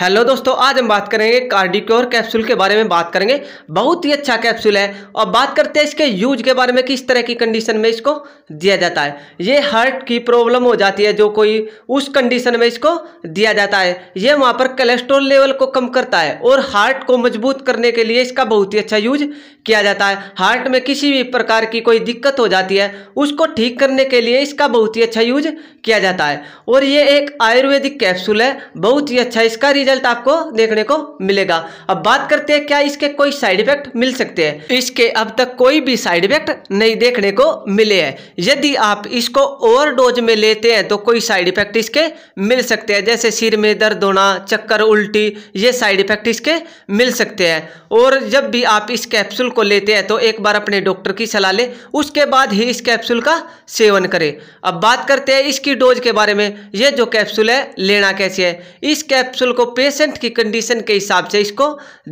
hello दोस्तों आज हम बात करेंगे कार्डिक्योर कैप्सूल के बारे में बात करेंगे बहुत ही अच्छा कैप्सूल है और बात करते हैं इसके यूज के बारे में किस तरह की कंडीशन में इसको दिया जाता है ये हार्ट की प्रॉब्लम हो जाती है जो कोई उस कंडीशन में इसको दिया जाता है ये वहाँ पर कोलेस्ट्रॉल लेवल को कम करता है और हार्ट को मजबूत करने के लिए इसका बहुत ही अच्छा यूज किया जाता है हार्ट में किसी भी प्रकार की कोई दिक्कत हो जाती है उसको ठीक करने के लिए इसका बहुत ही अच्छा यूज किया जाता है और ये एक आयुर्वेदिक कैप्सूल है बहुत ही अच्छा इसका रिजल्ट आपको देखने को मिलेगा अब बात करते हैं क्या इसके कोई साइड इफेक्ट मिल सकते हैं इसके अब तक कोई भी साइड इफेक्ट नहीं देखने को मिले हैं यदि आप इसको ओवर डोज में लेते हैं तो कोई साइड इफेक्ट इसके मिल सकते हैं जैसे सिर में दर्द होना चक्कर उल्टी ये साइड इफेक्ट इसके मिल सकते हैं और जब भी आप इस कैप्सूल को लेते हैं तो एक बार अपने डॉक्टर की सलाह लें उसके बाद ही इस कैप्सूल का सेवन करें अब बात करते हैं इसकी डोज के बारे में ये जो कैप्सूल है लेना कैसे है इस कैप्सूल को पेशेंट की कंडीशन के हिसाब से इसको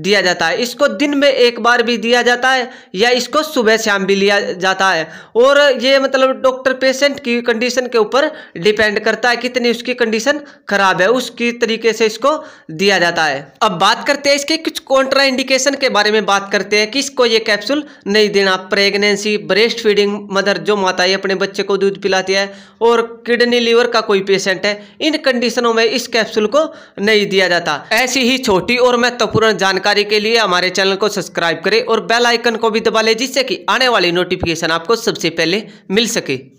दिया जाता है इसको दिन में एक बार भी दिया जाता है या इसको सुबह शाम भी लिया जाता है और ये मतलब डॉक्टर पेशेंट की कंडीशन के ऊपर डिपेंड करता है कितनी उसकी कंडीशन खराब है उसकी तरीके से इसको दिया जाता है अब बात करते हैं इसके कुछ कॉन्ट्रा इंडिकेशन के बारे में बात करते हैं कि इसको ये कैप्सूल नहीं देना प्रेगनेंसी ब्रेस्ट फीडिंग मदर जो माता है अपने बच्चे को दूध पिलाती है और किडनी लीवर का कोई पेशेंट है इन कंडीशनों में इस कैप्सूल को नहीं दिया जाता फायदा था ऐसी ही छोटी और महत्वपूर्ण जानकारी के लिए हमारे चैनल को सब्सक्राइब करें और बेल आइकन को भी दबा लें जिससे कि आने वाली नोटिफिकेशन आपको सबसे पहले मिल सके